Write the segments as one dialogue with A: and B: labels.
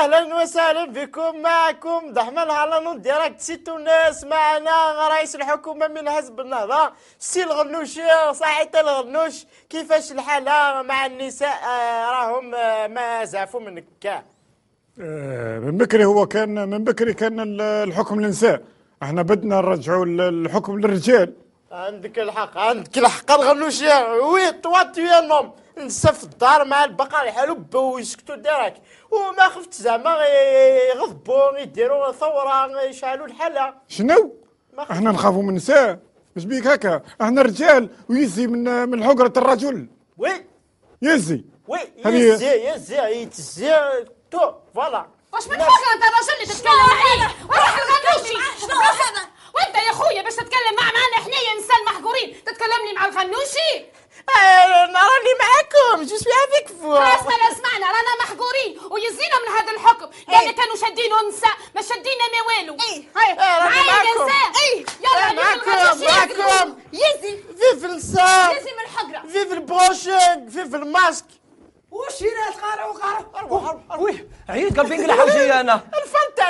A: اهلا وسهلا بكم معكم دحمن على ديريكت سي الناس معنا رئيس الحكومه من حزب النهضه سي الغنوش صحيت الغنوش كيفاش الحاله مع النساء آه، راهم آه، ما زعفوا منك كاع
B: آه. من بكري هو كان من بكري كان الحكم للنساء احنا بدنا نرجعوا الحكم للرجال
A: عندك الحق
B: عندك الحق الغنوش وي
A: توا يا نوم نسف الدار مع البقر بو ويسكتوا ديرك وما خفت زعما يغضبوا يديروا ثوره يشعلوا الحاله
B: شنو؟
C: احنا نخافوا من النساء مش بيك هكا احنا رجال ويزي من من حقره الرجل وي يزي وي يزي
A: يزي يتزي تو
B: فوالا
C: واش من حقره
B: الرجل اللي تتكلم عليه نوشي انا
A: أه، راني معاكم جو سوي افيك فو خلاص انا
B: سمعنا رانا محقورين ويزينا من هذا الحكم يعني كانوا شادينهم النساء ما شادينا ما والو اي معايا النساء اي يلا معاكم معاكم يزي فيف النساء يزي من الحقره فيف البروشينغ
C: فيف الماسك وش هنا تقارعوا وقارع وي عيد عييت قال بينقلع انا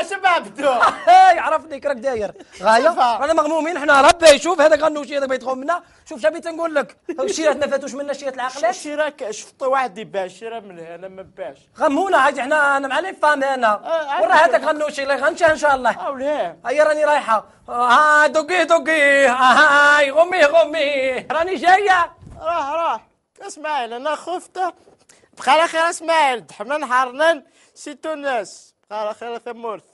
C: شباب هاي عرفني كراك داير غايه رانا مغمومين حنا ربي شوف هذاك غنوشي هذا بيتخون منا شوف شبي نقول لك الشيرات ما فاتوش منا شيرات العقلات الشيرات شفت واحد يباع شيره من هنا ما باش غمونا هادي حنا انا مع لي فام هنا آه، ورا هذاك غنوشي الله غنشا ان شاء الله اوليه هيا راني رايحه ها آه، دوقي دوقي آه، هاي غمي غمي راني جايه
A: راه راه اسماعيل انا خفت بخير اخي اسماعيل دحمن حرنان سيتو الناس بقى خير ثمورث